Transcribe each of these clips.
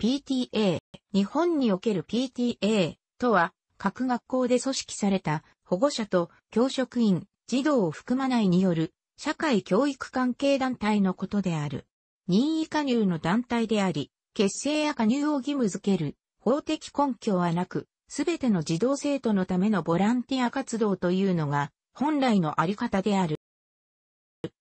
PTA、日本における PTA とは、各学校で組織された保護者と教職員、児童を含まないによる社会教育関係団体のことである。任意加入の団体であり、結成や加入を義務づける法的根拠はなく、すべての児童生徒のためのボランティア活動というのが本来のあり方である。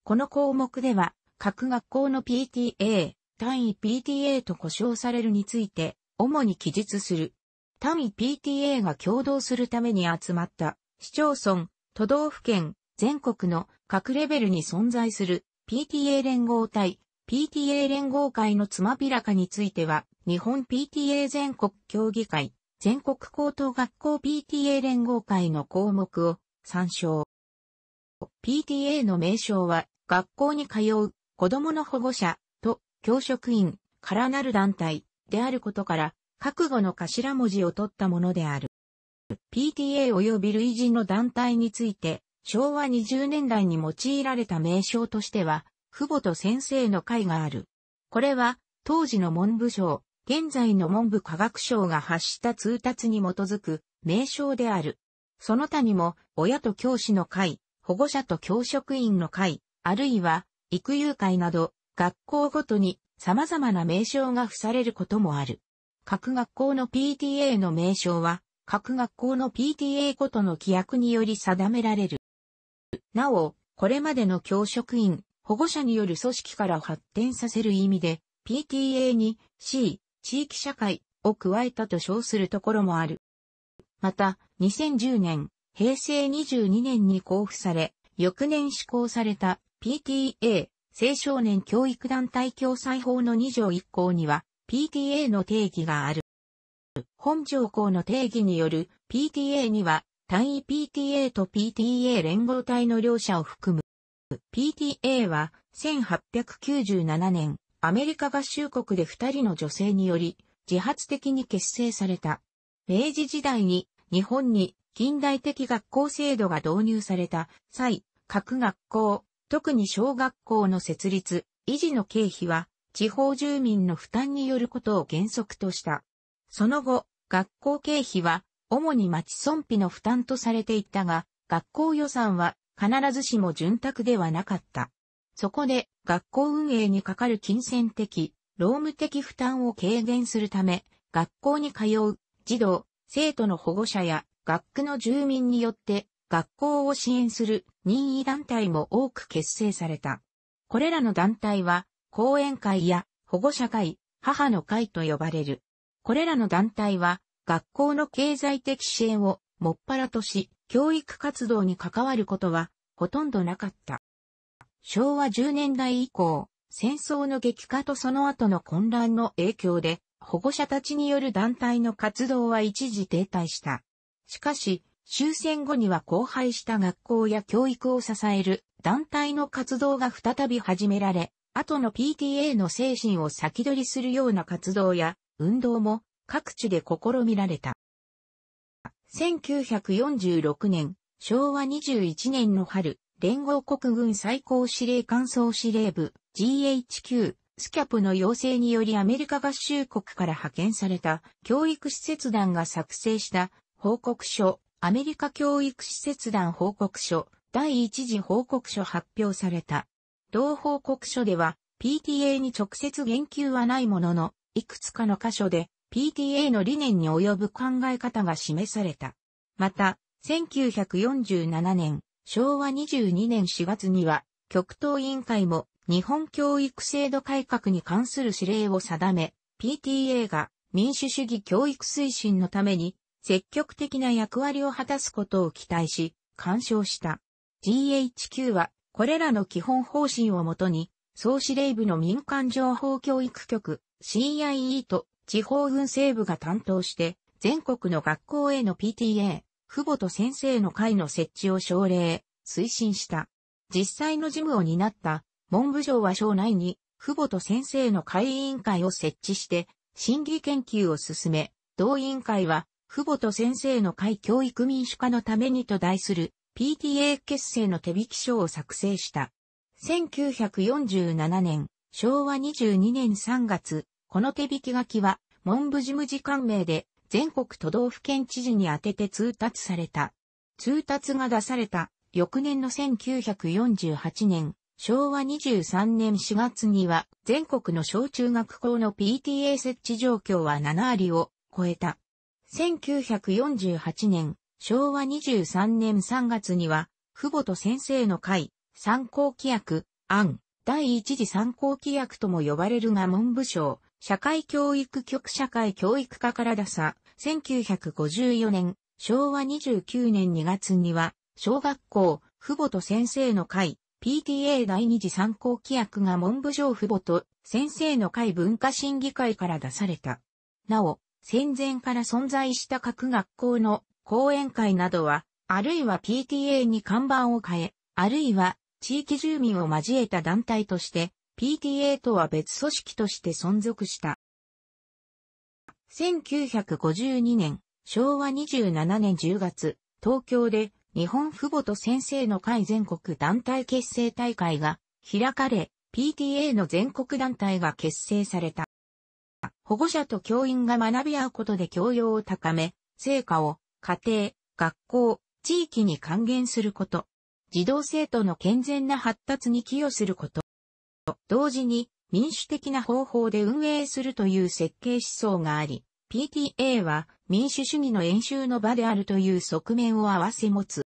この項目では、各学校の PTA、単位 PTA と呼称されるについて、主に記述する。単位 PTA が共同するために集まった市町村、都道府県、全国の各レベルに存在する PTA 連合体、PTA 連合会のつまびらかについては、日本 PTA 全国協議会、全国高等学校 PTA 連合会の項目を参照。PTA の名称は、学校に通う子供の保護者、教職員からなる団体であることから、覚悟の頭文字を取ったものである。PTA 及び類似の団体について、昭和20年代に用いられた名称としては、父母と先生の会がある。これは、当時の文部省、現在の文部科学省が発した通達に基づく名称である。その他にも、親と教師の会、保護者と教職員の会、あるいは、育友会など、学校ごとに様々な名称が付されることもある。各学校の PTA の名称は、各学校の PTA ごとの規約により定められる。なお、これまでの教職員、保護者による組織から発展させる意味で、PTA に C、地域社会を加えたと称するところもある。また、2010年、平成22年に交付され、翌年施行された PTA 青少年教育団体共済法の2条1項には PTA の定義がある。本条項の定義による PTA には単位 PTA と PTA 連合体の両者を含む。PTA は1897年アメリカ合衆国で2人の女性により自発的に結成された。明治時代に日本に近代的学校制度が導入された際、各学校、特に小学校の設立、維持の経費は、地方住民の負担によることを原則とした。その後、学校経費は、主に町村費の負担とされていったが、学校予算は必ずしも潤沢ではなかった。そこで、学校運営にかかる金銭的、労務的負担を軽減するため、学校に通う児童、生徒の保護者や学区の住民によって学校を支援する任意団体も多く結成された。これらの団体は、講演会や保護者会、母の会と呼ばれる。これらの団体は、学校の経済的支援をもっぱらとし、教育活動に関わることはほとんどなかった。昭和10年代以降、戦争の激化とその後の混乱の影響で、保護者たちによる団体の活動は一時停滞した。しかし、終戦後には荒廃した学校や教育を支える団体の活動が再び始められ、後の PTA の精神を先取りするような活動や運動も各地で試みられた。1946年、昭和21年の春、連合国軍最高司令官総司令部 GHQ スキャプの要請によりアメリカ合衆国から派遣された教育施設団が作成した報告書アメリカ教育施設団報告書第一次報告書発表された。同報告書では PTA に直接言及はないものの、いくつかの箇所で PTA の理念に及ぶ考え方が示された。また、1947年、昭和22年4月には、極東委員会も日本教育制度改革に関する指令を定め、PTA が民主主義教育推進のために積極的な役割を果たすことを期待し、干渉した。GHQ は、これらの基本方針をもとに、総司令部の民間情報教育局、CIE と地方軍政部が担当して、全国の学校への PTA、父母と先生の会の設置を奨励、推進した。実際の事務を担った文部省は省内に父母と先生の会委員会を設置して審議研究を進め、同委員会は父母と先生の会教育民主化のためにと題する PTA 結成の手引き書を作成した。1947年、昭和22年3月、この手引き書きは文部事務次官名で全国都道府県知事に宛てて通達された。通達が出された翌年の1948年、昭和23年4月には全国の小中学校の PTA 設置状況は7割を超えた。1948年、昭和23年3月には、父母と先生の会、参考規約、案、第一次参考規約とも呼ばれるが文部省、社会教育局社会教育課から出さ、1954年、昭和29年2月には、小学校、父母と先生の会、PTA 第二次参考規約が文部省父母と先生の会文化審議会から出された。なお、戦前から存在した各学校の講演会などは、あるいは PTA に看板を変え、あるいは地域住民を交えた団体として、PTA とは別組織として存続した。1952年、昭和27年10月、東京で日本父母と先生の会全国団体結成大会が開かれ、PTA の全国団体が結成された。保護者と教員が学び合うことで教養を高め、成果を家庭、学校、地域に還元すること。児童生徒の健全な発達に寄与すること。同時に民主的な方法で運営するという設計思想があり、PTA は民主主義の演習の場であるという側面を併せ持つ。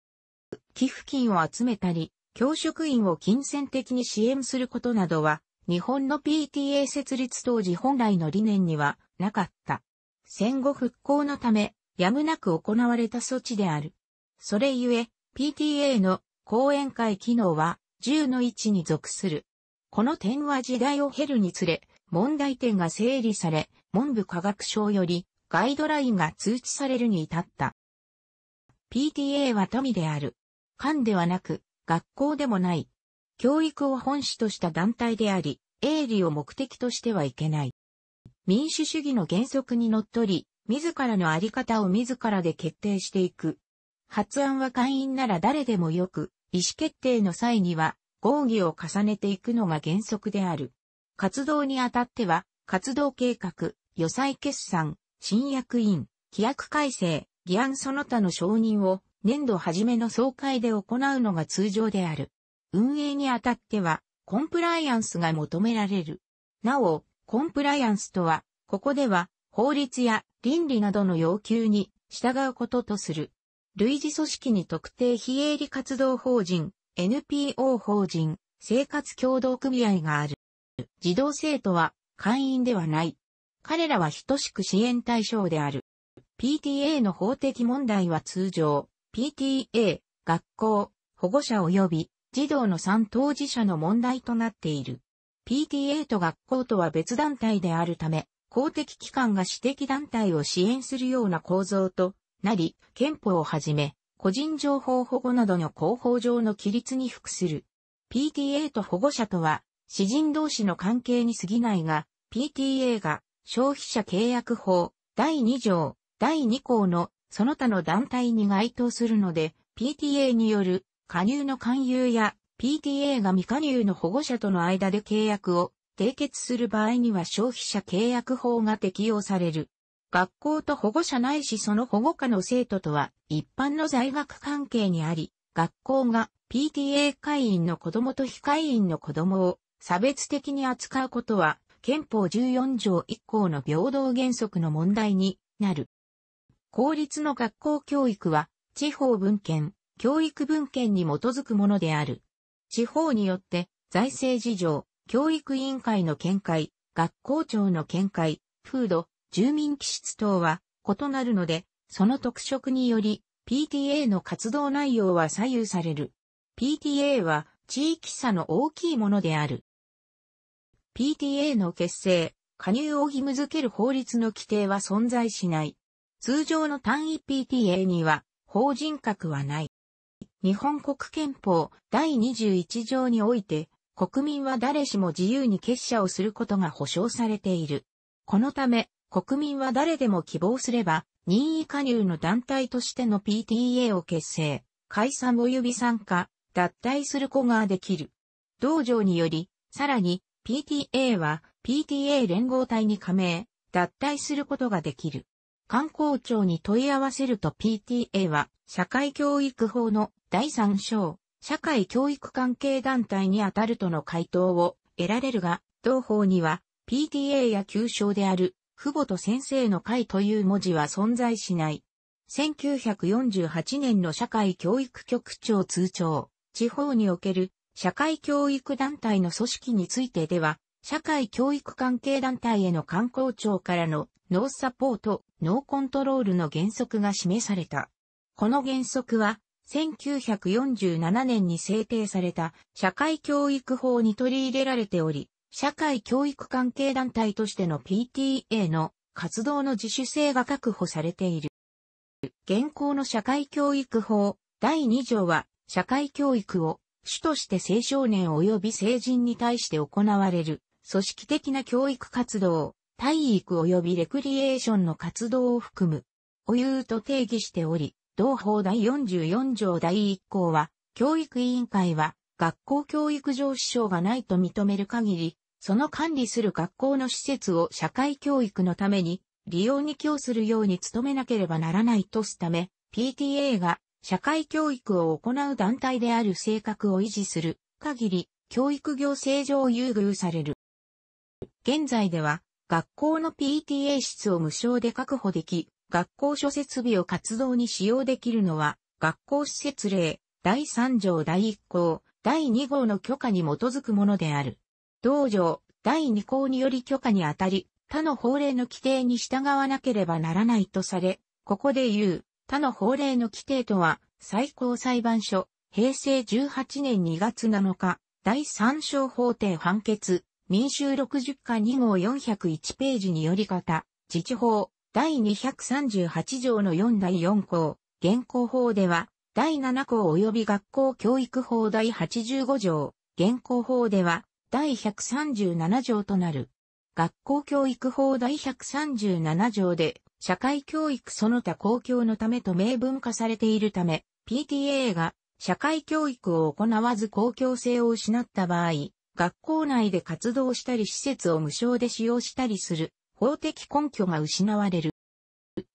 寄付金を集めたり、教職員を金銭的に支援することなどは日本の PTA 設立当時本来の理念にはなかった。戦後復興のため、やむなく行われた措置である。それゆえ、PTA の講演会機能は10の置に属する。この点は時代を経るにつれ、問題点が整理され、文部科学省よりガイドラインが通知されるに至った。PTA は富である。官ではなく、学校でもない。教育を本旨とした団体であり、営利を目的としてはいけない。民主主義の原則にのっとり、自らのあり方を自らで決定していく。発案は会員なら誰でもよく、意思決定の際には、合議を重ねていくのが原則である。活動にあたっては、活動計画、予算決算、新役員、規約改正、議案その他の承認を、年度初めの総会で行うのが通常である。運営にあたっては、コンプライアンスが求められる。なお、コンプライアンスとは、ここでは、法律や倫理などの要求に従うこととする。類似組織に特定非営利活動法人、NPO 法人、生活共同組合がある。児童生徒は会員ではない。彼らは等しく支援対象である。PTA の法的問題は通常、PTA、学校、保護者及び児童の三当事者の問題となっている。PTA と学校とは別団体であるため、公的機関が私的団体を支援するような構造となり、憲法をはじめ、個人情報保護などの広報上の規律に服する。PTA と保護者とは、私人同士の関係に過ぎないが、PTA が消費者契約法第2条第2項のその他の団体に該当するので、PTA による加入の勧誘や PTA が未加入の保護者との間で契約を締結する場合には消費者契約法が適用される。学校と保護者ないしその保護下の生徒とは一般の在学関係にあり、学校が PTA 会員の子供と非会員の子供を差別的に扱うことは憲法14条1項の平等原則の問題になる。公立の学校教育は地方文献、教育文献に基づくものである。地方によって、財政事情、教育委員会の見解、学校長の見解、風土、住民気質等は異なるので、その特色により、PTA の活動内容は左右される。PTA は地域差の大きいものである。PTA の結成、加入を義務付ける法律の規定は存在しない。通常の単位 PTA には法人格はない。日本国憲法第21条において、国民は誰しも自由に結社をすることが保障されている。このため、国民は誰でも希望すれば、任意加入の団体としての PTA を結成、解散及び参加、脱退する子ができる。道場により、さらに PTA は PTA 連合体に加盟、脱退することができる。観光庁に問い合わせると PTA は、社会教育法の第3章、社会教育関係団体にあたるとの回答を得られるが、同法には PTA や旧称である父母と先生の会という文字は存在しない。1948年の社会教育局長通帳、地方における社会教育団体の組織についてでは、社会教育関係団体への観光庁からのノーサポート、ノーコントロールの原則が示された。この原則は、1947年に制定された社会教育法に取り入れられており、社会教育関係団体としての PTA の活動の自主性が確保されている。現行の社会教育法第2条は、社会教育を主として青少年及び成人に対して行われる組織的な教育活動、体育及びレクリエーションの活動を含む、お有と定義しており、同法第44条第1項は、教育委員会は、学校教育上支障がないと認める限り、その管理する学校の施設を社会教育のために、利用に供するように努めなければならないとすため、PTA が社会教育を行う団体である性格を維持する限り、教育行政上優遇される。現在では、学校の PTA 室を無償で確保でき、学校諸設備を活動に使用できるのは、学校施設例、第3条第1項、第2号の許可に基づくものである。同条、第2項により許可にあたり、他の法令の規定に従わなければならないとされ、ここで言う、他の法令の規定とは、最高裁判所、平成18年2月7日、第3章法廷判決、民衆60課2号401ページにより方、自治法、第238条の4第4項、現行法では、第7項及び学校教育法第85条、現行法では、第137条となる。学校教育法第137条で、社会教育その他公共のためと明文化されているため、PTA が社会教育を行わず公共性を失った場合、学校内で活動したり施設を無償で使用したりする法的根拠が失われる。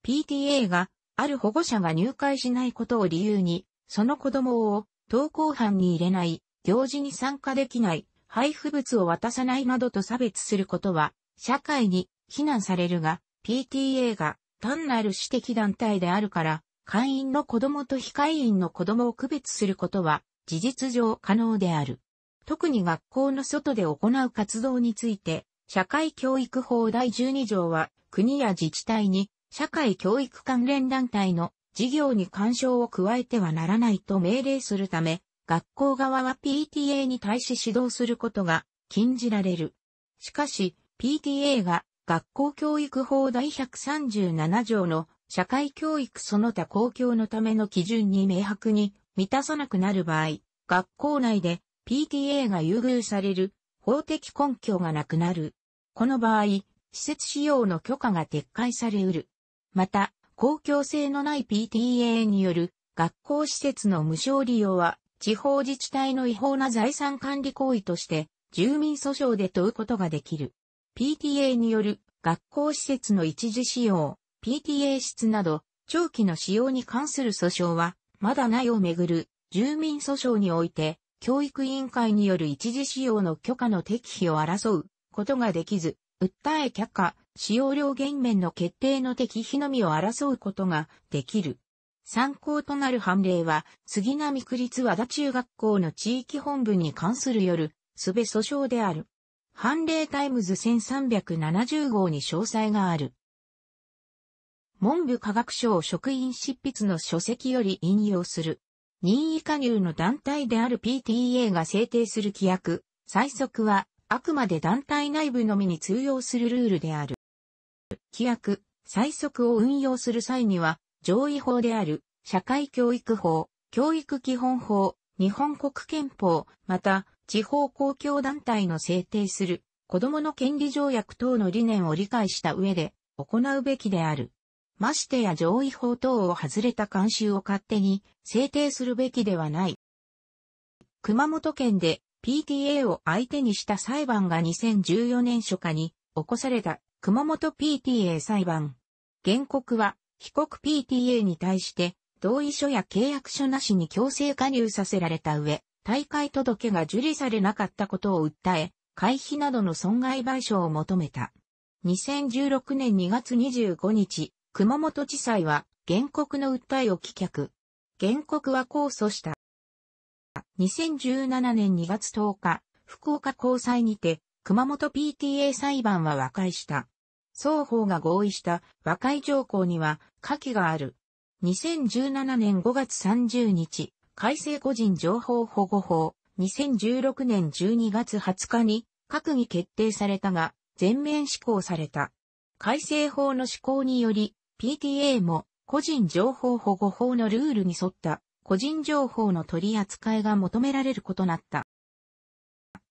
PTA がある保護者が入会しないことを理由に、その子供を登校班に入れない、行事に参加できない、配布物を渡さないなどと差別することは、社会に非難されるが、PTA が単なる私的団体であるから、会員の子供と非会員の子供を区別することは、事実上可能である。特に学校の外で行う活動について、社会教育法第12条は、国や自治体に、社会教育関連団体の事業に干渉を加えてはならないと命令するため、学校側は PTA に対し指導することが禁じられる。しかし、PTA が学校教育法第137条の社会教育その他公共のための基準に明白に満たさなくなる場合、学校内で PTA が優遇される法的根拠がなくなる。この場合、施設使用の許可が撤回されうる。また、公共性のない PTA による学校施設の無償利用は地方自治体の違法な財産管理行為として住民訴訟で問うことができる。PTA による学校施設の一時使用、PTA 室など長期の使用に関する訴訟はまだないをめぐる住民訴訟において教育委員会による一時使用の許可の適否を争うことができず、訴え却下、使用料減免の決定の適否のみを争うことができる。参考となる判例は、杉並区立和田中学校の地域本部に関する夜、すべ訴訟である。判例タイムズ1370号に詳細がある。文部科学省職員執筆の書籍より引用する。任意加入の団体である PTA が制定する規約、最速は、あくまで団体内部のみに通用するルールである。規約、最速を運用する際には、上位法である、社会教育法、教育基本法、日本国憲法、また、地方公共団体の制定する、子供の権利条約等の理念を理解した上で、行うべきである。ましてや上位法等を外れた慣習を勝手に制定するべきではない。熊本県で PTA を相手にした裁判が2014年初夏に起こされた熊本 PTA 裁判。原告は被告 PTA に対して同意書や契約書なしに強制加入させられた上、大会届が受理されなかったことを訴え、会費などの損害賠償を求めた。2016年2月25日、熊本地裁は原告の訴えを棄却。原告は控訴した。2017年2月10日、福岡高裁にて、熊本 PTA 裁判は和解した。双方が合意した和解条項には下記がある。2017年5月30日、改正個人情報保護法、2016年12月20日に閣議決定されたが、全面施行された。改正法の施行により、PTA も個人情報保護法のルールに沿った個人情報の取り扱いが求められることなった。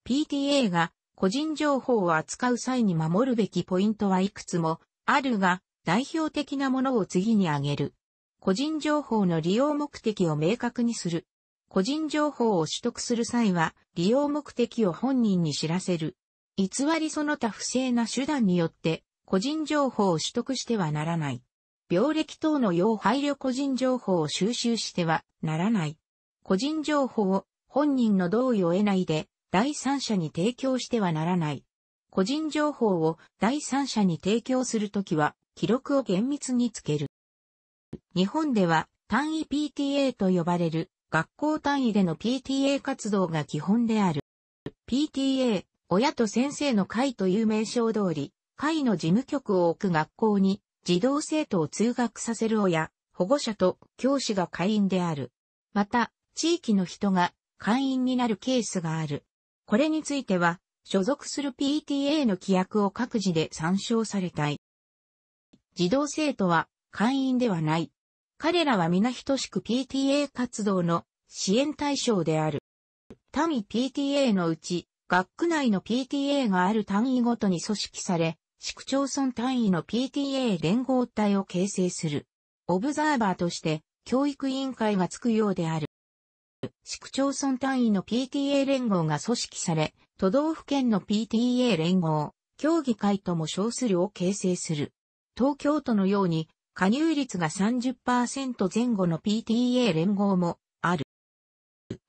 PTA が個人情報を扱う際に守るべきポイントはいくつもあるが、代表的なものを次に挙げる。個人情報の利用目的を明確にする。個人情報を取得する際は、利用目的を本人に知らせる。偽りその他不正な手段によって、個人情報を取得してはならない。病歴等の要配慮個人情報を収集してはならない。個人情報を本人の同意を得ないで第三者に提供してはならない。個人情報を第三者に提供するときは記録を厳密につける。日本では単位 PTA と呼ばれる学校単位での PTA 活動が基本である。PTA、親と先生の会という名称通り、会の事務局を置く学校に児童生徒を通学させる親、保護者と教師が会員である。また、地域の人が会員になるケースがある。これについては、所属する PTA の規約を各自で参照されたい。児童生徒は会員ではない。彼らは皆等しく PTA 活動の支援対象である。単位 PTA のうち、学区内の PTA がある単位ごとに組織され、市区町村単位の PTA 連合体を形成する。オブザーバーとして、教育委員会がつくようである。市区町村単位の PTA 連合が組織され、都道府県の PTA 連合、協議会とも称するを形成する。東京都のように、加入率が30%前後の PTA 連合もある。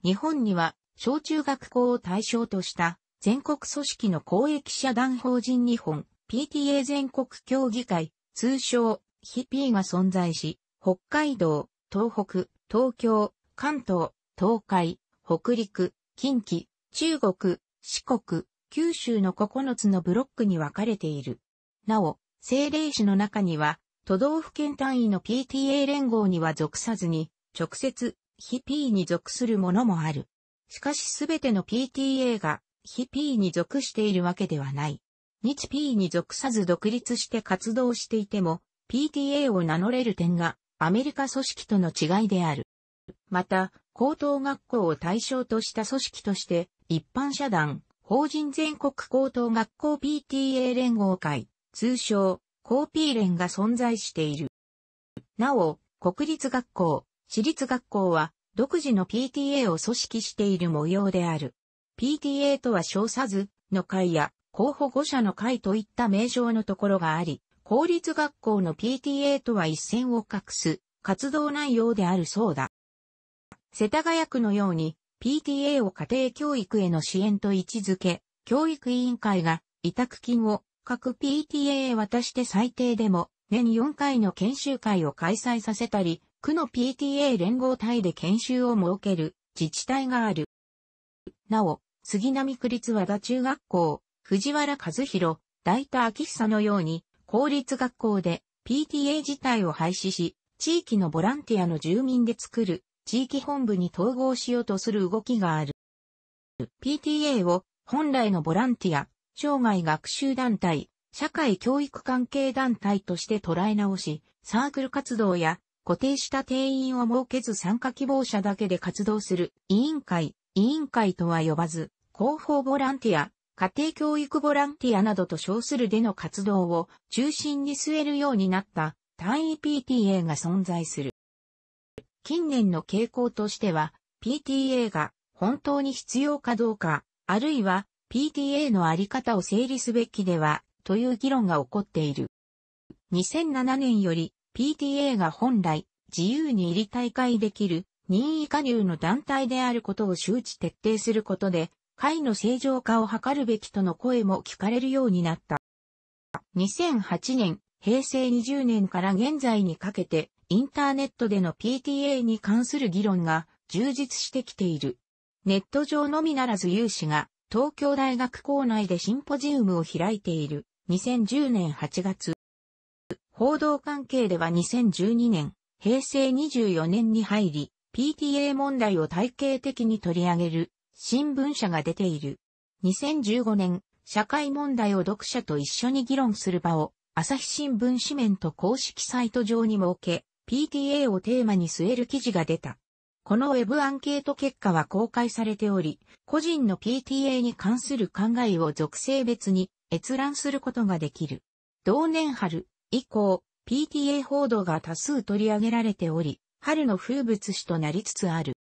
日本には、小中学校を対象とした全国組織の公益社団法人日本 PTA 全国協議会、通称、ヒピーが存在し、北海道、東北、東京、関東、東海、北陸、近畿、中国、四国、九州の9つのブロックに分かれている。なお、政令市の中には、都道府県単位の PTA 連合には属さずに、直接、ヒピーに属するものもある。しかしすべての PTA が、ヒピーに属しているわけではない。日 P に属さず独立して活動していても、PTA を名乗れる点が、アメリカ組織との違いである。また、高等学校を対象とした組織として、一般社団、法人全国高等学校 PTA 連合会、通称、高 P 連が存在している。なお、国立学校、私立学校は、独自の PTA を組織している模様である。PTA とは称さず、の会や、候補5社の会といった名称のところがあり、公立学校の PTA とは一線を画す活動内容であるそうだ。世田谷区のように PTA を家庭教育への支援と位置づけ、教育委員会が委託金を各 PTA へ渡して最低でも年4回の研修会を開催させたり、区の PTA 連合体で研修を設ける自治体がある。なお、杉並区立和田中学校、藤原和弘、大田昭久のように、公立学校で PTA 自体を廃止し、地域のボランティアの住民で作る地域本部に統合しようとする動きがある。PTA を本来のボランティア、生涯学習団体、社会教育関係団体として捉え直し、サークル活動や固定した定員を設けず参加希望者だけで活動する委員会、委員会とは呼ばず、広報ボランティア、家庭教育ボランティアなどと称するでの活動を中心に据えるようになった単位 PTA が存在する。近年の傾向としては、PTA が本当に必要かどうか、あるいは PTA のあり方を整理すべきでは、という議論が起こっている。2007年より PTA が本来自由に入り大会できる任意加入の団体であることを周知徹底することで会の正常化を図るべきとの声も聞かれるようになった。2008年、平成20年から現在にかけて、インターネットでの PTA に関する議論が充実してきている。ネット上のみならず有志が東京大学校内でシンポジウムを開いている2010年8月。報道関係では2012年、平成24年に入り、PTA 問題を体系的に取り上げる新聞社が出ている。2015年、社会問題を読者と一緒に議論する場を、朝日新聞紙面と公式サイト上に設け、PTA をテーマに据える記事が出た。このウェブアンケート結果は公開されており、個人の PTA に関する考えを属性別に閲覧することができる。同年春以降、PTA 報道が多数取り上げられており、春の風物詩となりつつある。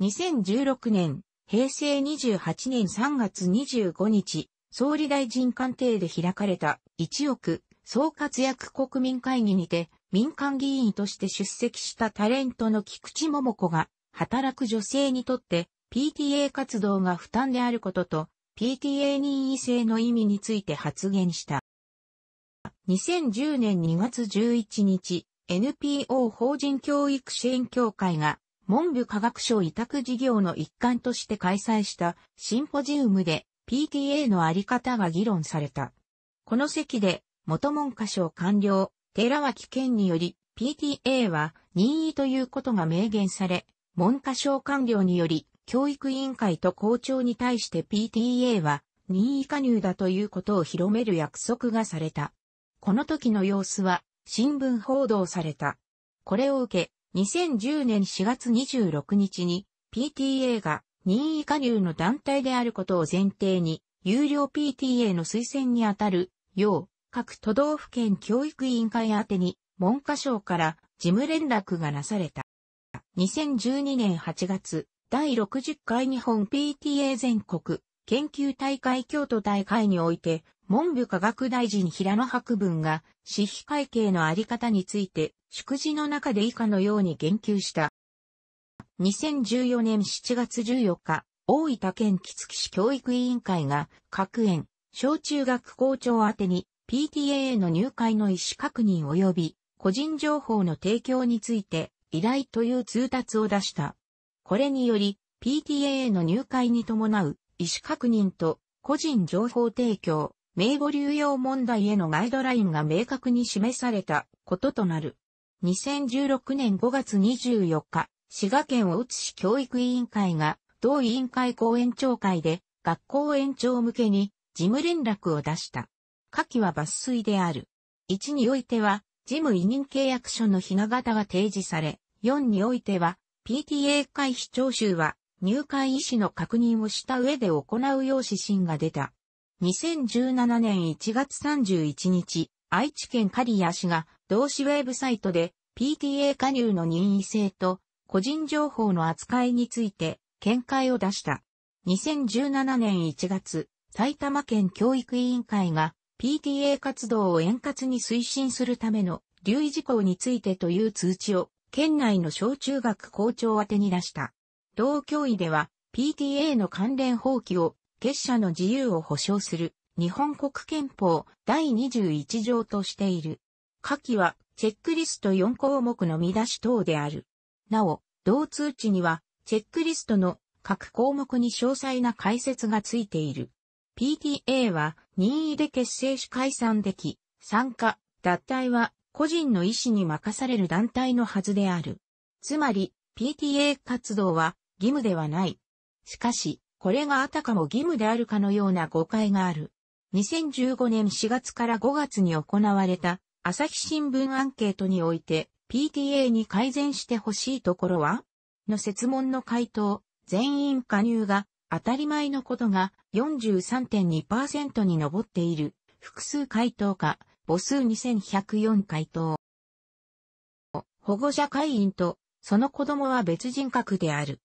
2016年、平成28年3月25日、総理大臣官邸で開かれた1億総活躍国民会議にて、民間議員として出席したタレントの菊池桃子が、働く女性にとって PTA 活動が負担であることと、PTA 任意制の意味について発言した。2010年2月11日、NPO 法人教育支援協会が文部科学省委託事業の一環として開催したシンポジウムで PTA のあり方が議論された。この席で元文科省官僚、寺脇県により PTA は任意ということが明言され、文科省官僚により教育委員会と校長に対して PTA は任意加入だということを広める約束がされた。この時の様子は新聞報道された。これを受け、2010年4月26日に PTA が任意加入の団体であることを前提に、有料 PTA の推薦にあたるよう、各都道府県教育委員会宛てに文科省から事務連絡がなされた。2012年8月、第60回日本 PTA 全国研究大会京都大会において、文部科学大臣平野博文が、私費会計のあり方について、祝辞の中で以下のように言及した。2014年7月14日、大分県木月市教育委員会が、各園、小中学校長宛てに、PTA の入会の意思確認及び、個人情報の提供について、依頼という通達を出した。これにより、PTA の入会に伴う、意思確認と、個人情報提供、名簿流用問題へのガイドラインが明確に示されたこととなる。2016年5月24日、滋賀県大津市教育委員会が、同委員会講演長会で、学校延長向けに、事務連絡を出した。下記は抜粋である。1においては、事務委任契約書のひな型が提示され、4においては、PTA 会費徴収は、入会意思の確認をした上で行うよう指針が出た。2017年1月31日、愛知県刈谷市が同市ウェブサイトで PTA 加入の任意性と個人情報の扱いについて見解を出した。2017年1月、埼玉県教育委員会が PTA 活動を円滑に推進するための留意事項についてという通知を県内の小中学校長宛に出した。同教委では PTA の関連法規を結社の自由を保障する日本国憲法第21条としている。下記はチェックリスト4項目の見出し等である。なお、同通知にはチェックリストの各項目に詳細な解説がついている。PTA は任意で結成し解散でき、参加、脱退は個人の意思に任される団体のはずである。つまり、PTA 活動は義務ではない。しかし、これがあたかも義務であるかのような誤解がある。2015年4月から5月に行われた朝日新聞アンケートにおいて PTA に改善してほしいところはの設問の回答、全員加入が当たり前のことが43.2%に上っている複数回答か母数2104回答。保護者会員とその子供は別人格である。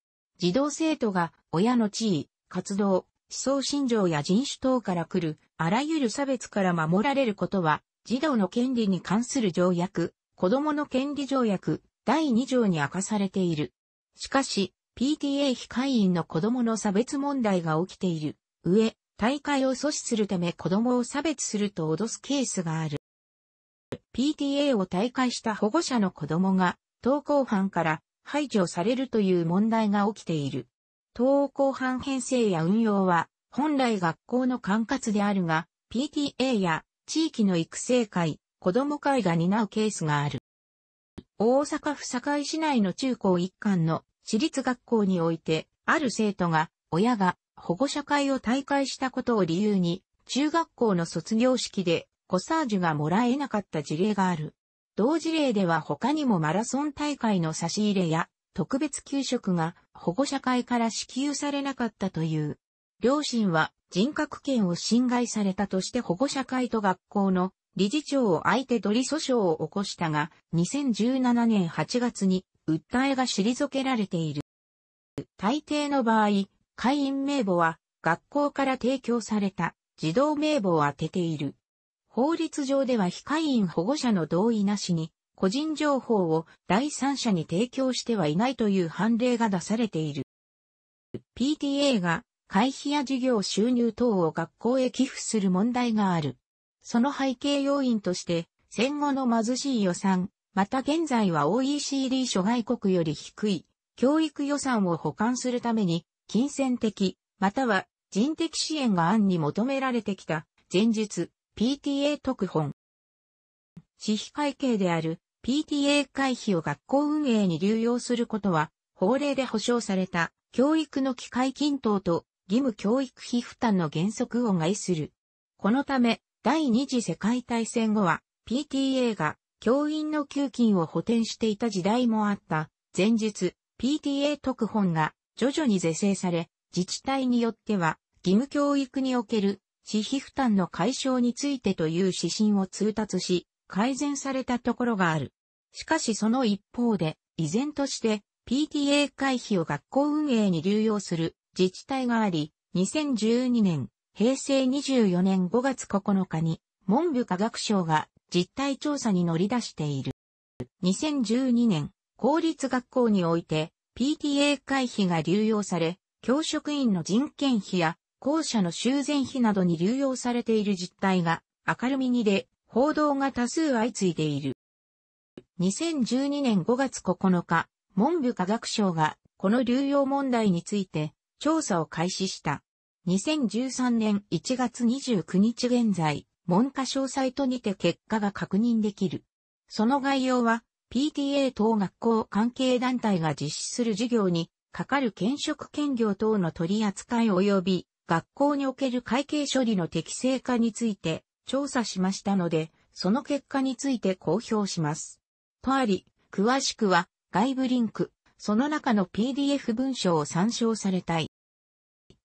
児童生徒が親の地位、活動、思想信条や人種等から来るあらゆる差別から守られることは、児童の権利に関する条約、子供の権利条約第2条に明かされている。しかし、PTA 非会員の子供の差別問題が起きている。上、大会を阻止するため子供を差別すると脅すケースがある。PTA を退会した保護者の子供が、登校班から排除されるという問題が起きている。東欧後半編成や運用は、本来学校の管轄であるが、PTA や地域の育成会、子ども会が担うケースがある。大阪府堺市内の中高一貫の私立学校において、ある生徒が、親が保護者会を退会したことを理由に、中学校の卒業式でコサージュがもらえなかった事例がある。同事例では他にもマラソン大会の差し入れや特別給食が保護者会から支給されなかったという。両親は人格権を侵害されたとして保護者会と学校の理事長を相手取り訴訟を起こしたが、2017年8月に訴えが退けられている。大抵の場合、会員名簿は学校から提供された児童名簿を当てている。法律上では非会員保護者の同意なしに、個人情報を第三者に提供してはいないという判例が出されている。PTA が会費や事業収入等を学校へ寄付する問題がある。その背景要因として、戦後の貧しい予算、また現在は OECD 諸外国より低い、教育予算を補完するために、金銭的、または人的支援が案に求められてきた、前述、PTA 特本。私費会計である PTA 会費を学校運営に流用することは、法令で保障された教育の機会均等と義務教育費負担の原則を害する。このため、第二次世界大戦後は PTA が教員の給金を補填していた時代もあった。前日、PTA 特本が徐々に是正され、自治体によっては義務教育における私費負担の解消についてという指針を通達し、改善されたところがある。しかしその一方で、依然として PTA 会費を学校運営に流用する自治体があり、2012年、平成24年5月9日に文部科学省が実態調査に乗り出している。2012年、公立学校において PTA 会費が流用され、教職員の人件費や校舎の修繕費などに流用されている実態が明るみにで報道が多数相次いでいる。2012年5月9日、文部科学省がこの流用問題について調査を開始した。2013年1月29日現在、文科省サイトにて結果が確認できる。その概要は、PTA 等学校関係団体が実施する事業に、かかる兼職兼業等の取り扱い及び学校における会計処理の適正化について調査しましたので、その結果について公表します。とあり、詳しくは外部リンク、その中の PDF 文章を参照されたい。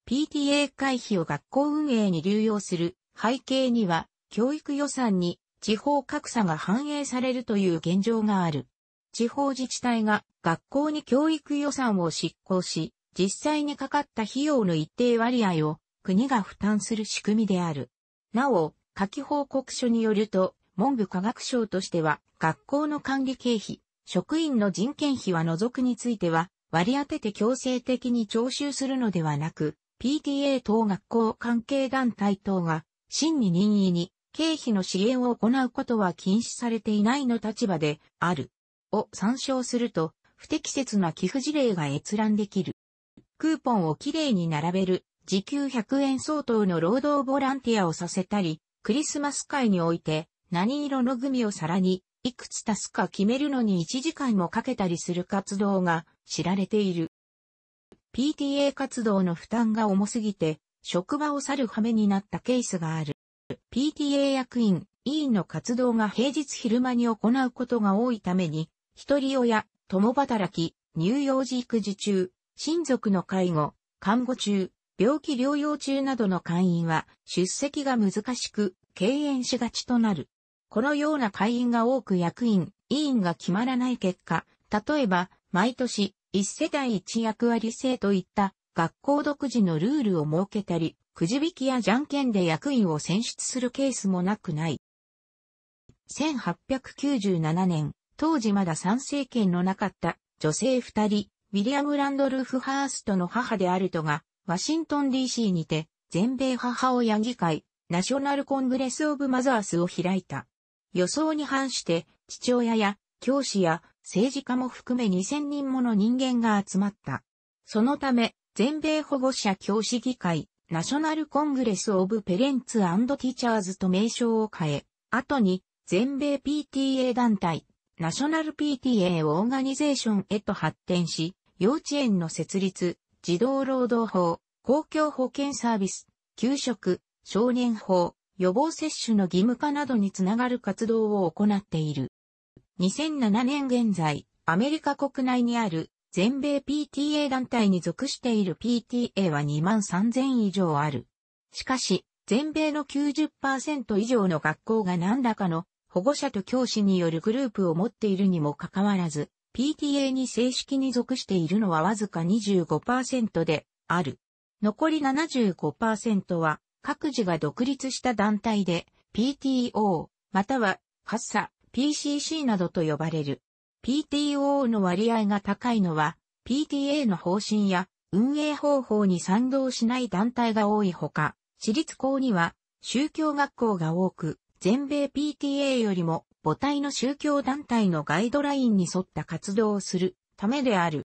PTA 会費を学校運営に流用する背景には、教育予算に地方格差が反映されるという現状がある。地方自治体が学校に教育予算を執行し、実際にかかった費用の一定割合を国が負担する仕組みである。なお、夏季報告書によると、文部科学省としては、学校の管理経費、職員の人件費は除くについては、割り当てて強制的に徴収するのではなく、PTA 等学校関係団体等が、真に任意に、経費の支援を行うことは禁止されていないの立場である。を参照すると、不適切な寄付事例が閲覧できる。クーポンをきれいに並べる、時給100円相当の労働ボランティアをさせたり、クリスマス会において、何色のグミをさらに、いくつ足すか決めるのに1時間もかけたりする活動が知られている。PTA 活動の負担が重すぎて、職場を去る羽目になったケースがある。PTA 役員、委員の活動が平日昼間に行うことが多いために、一人親、共働き、乳幼児育児中、親族の介護、看護中、病気療養中などの会員は出席が難しく、敬遠しがちとなる。このような会員が多く役員、委員が決まらない結果、例えば、毎年、一世代一役割制といった学校独自のルールを設けたり、くじ引きやじゃんけんで役員を選出するケースもなくない。1897年、当時まだ参政権のなかった女性二人、ウィリアム・ランドルフ・ハーストの母であるとが、ワシントン DC にて、全米母親議会、ナショナルコングレス・オブ・マザースを開いた。予想に反して、父親や、教師や、政治家も含め2000人もの人間が集まった。そのため、全米保護者教師議会、ナショナルコングレス・オブ・ペレンツ・アンド・ティチャーズと名称を変え、後に、全米 PTA 団体、ナショナル PTA オーガニゼーションへと発展し、幼稚園の設立、児童労働法、公共保健サービス、給食、少年法、予防接種の義務化などにつながる活動を行っている。2007年現在、アメリカ国内にある全米 PTA 団体に属している PTA は2万3000以上ある。しかし、全米の90%以上の学校が何らかの保護者と教師によるグループを持っているにもかかわらず、PTA に正式に属しているのはわずか25%である。残り75%は各自が独立した団体で PTO または FASA、PCC などと呼ばれる。PTO の割合が高いのは PTA の方針や運営方法に賛同しない団体が多いほか、私立校には宗教学校が多く、全米 PTA よりも母体の宗教団体のガイドラインに沿った活動をするためである。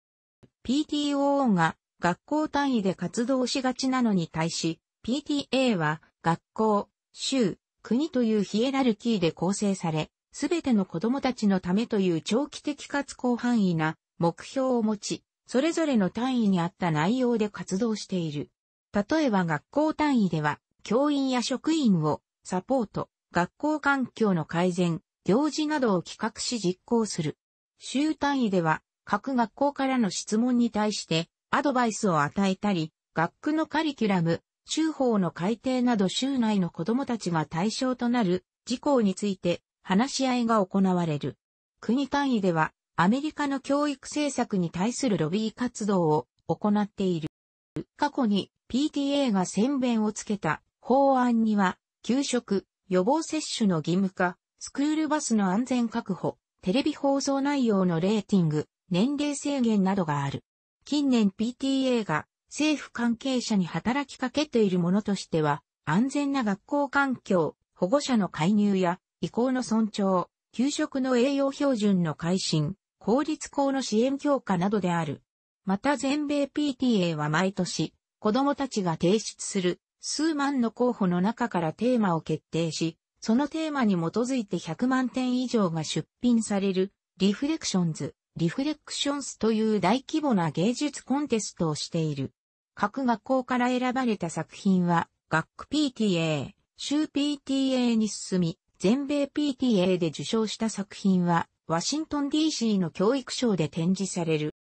PTO が学校単位で活動しがちなのに対し、PTA は学校、州、国というヒエラルキーで構成され、すべての子供たちのためという長期的かつ広範囲な目標を持ち、それぞれの単位に合った内容で活動している。例えば学校単位では、教員や職員をサポート、学校環境の改善、行事などを企画し実行する。州単位では、各学校からの質問に対して、アドバイスを与えたり、学区のカリキュラム、州法の改定など州内の子供たちが対象となる事項について話し合いが行われる。国単位ではアメリカの教育政策に対するロビー活動を行っている。過去に PTA が宣弁をつけた法案には、給食、予防接種の義務化、スクールバスの安全確保、テレビ放送内容のレーティング、年齢制限などがある。近年 PTA が政府関係者に働きかけているものとしては、安全な学校環境、保護者の介入や、移行の尊重、給食の栄養標準の改新、公立校の支援強化などである。また全米 PTA は毎年、子供たちが提出する数万の候補の中からテーマを決定し、そのテーマに基づいて100万点以上が出品される、リフレクションズ、リフレクションスという大規模な芸術コンテストをしている。各学校から選ばれた作品は、学区 PTA、州 PTA に進み、全米 PTA で受賞した作品は、ワシントン DC の教育省で展示される。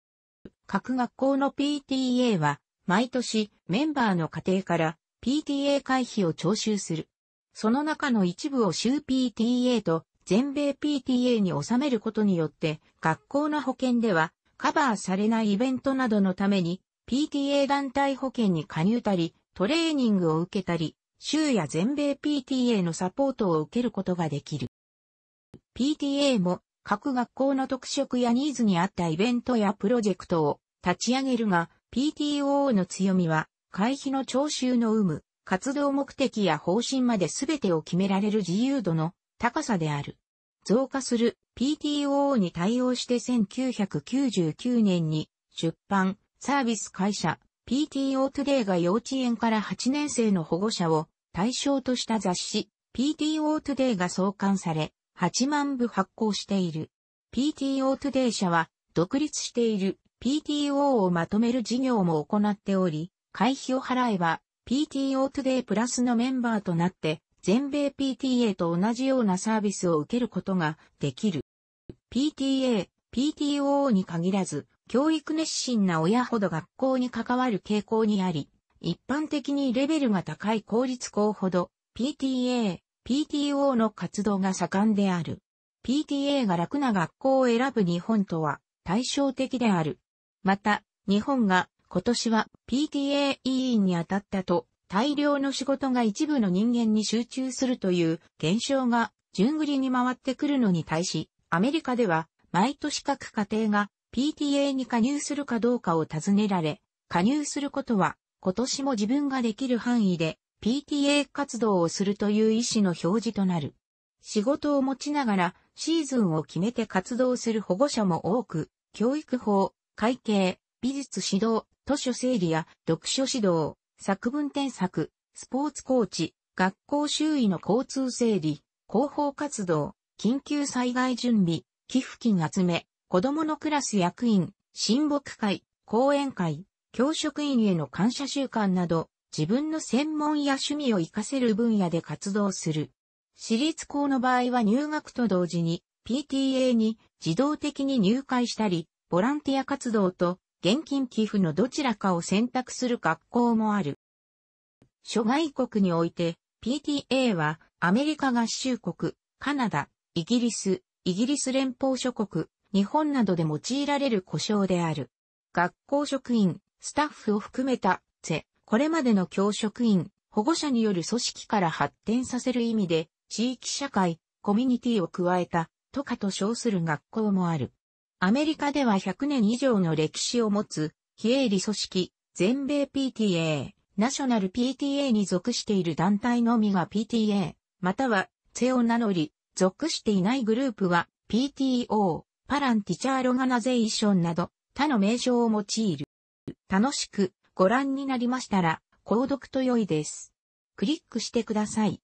各学校の PTA は、毎年メンバーの家庭から PTA 会費を徴収する。その中の一部を州 PTA と全米 PTA に収めることによって、学校の保険ではカバーされないイベントなどのために PTA 団体保険に加入たり、トレーニングを受けたり、州や全米 PTA のサポートを受けることができる。PTA も各学校の特色やニーズに合ったイベントやプロジェクトを立ち上げるが、PTO の強みは会費の徴収の有無、活動目的や方針まで全てを決められる自由度の高さである。増加する PTO に対応して1999年に出版サービス会社 PTO トゥデイが幼稚園から8年生の保護者を対象とした雑誌 PTO トゥデイが創刊され8万部発行している。PTO トゥデイ社は独立している PTO をまとめる事業も行っており、会費を払えば PTO トゥデイプラスのメンバーとなって、全米 PTA と同じようなサービスを受けることができる。PTA、PTO に限らず、教育熱心な親ほど学校に関わる傾向にあり、一般的にレベルが高い公立校ほど、PTA、PTO の活動が盛んである。PTA が楽な学校を選ぶ日本とは対照的である。また、日本が今年は PTA 委員に当たったと、大量の仕事が一部の人間に集中するという現象が、順繰りに回ってくるのに対し、アメリカでは、毎年各家庭が PTA に加入するかどうかを尋ねられ、加入することは、今年も自分ができる範囲で PTA 活動をするという意思の表示となる。仕事を持ちながらシーズンを決めて活動する保護者も多く、教育法、会計、美術指導、図書整理や読書指導、作文添削、スポーツコーチ、学校周囲の交通整理、広報活動、緊急災害準備、寄付金集め、子供のクラス役員、親睦会、講演会、教職員への感謝習慣など、自分の専門や趣味を活かせる分野で活動する。私立校の場合は入学と同時に PTA に自動的に入会したり、ボランティア活動と現金寄付のどちらかを選択する学校もある。諸外国において PTA はアメリカ合衆国、カナダ、イギリス、イギリス連邦諸国、日本などで用いられる故障である。学校職員、スタッフを含めた、ぜ、これまでの教職員、保護者による組織から発展させる意味で、地域社会、コミュニティを加えた、とかと称する学校もある。アメリカでは100年以上の歴史を持つ、非営利組織、全米 PTA、ナショナル PTA に属している団体のみが PTA、または、セを名乗り、属していないグループは、PTO、パランティチャーロガナゼーションなど、他の名称を用いる。楽しくご覧になりましたら、購読と良いです。クリックしてください。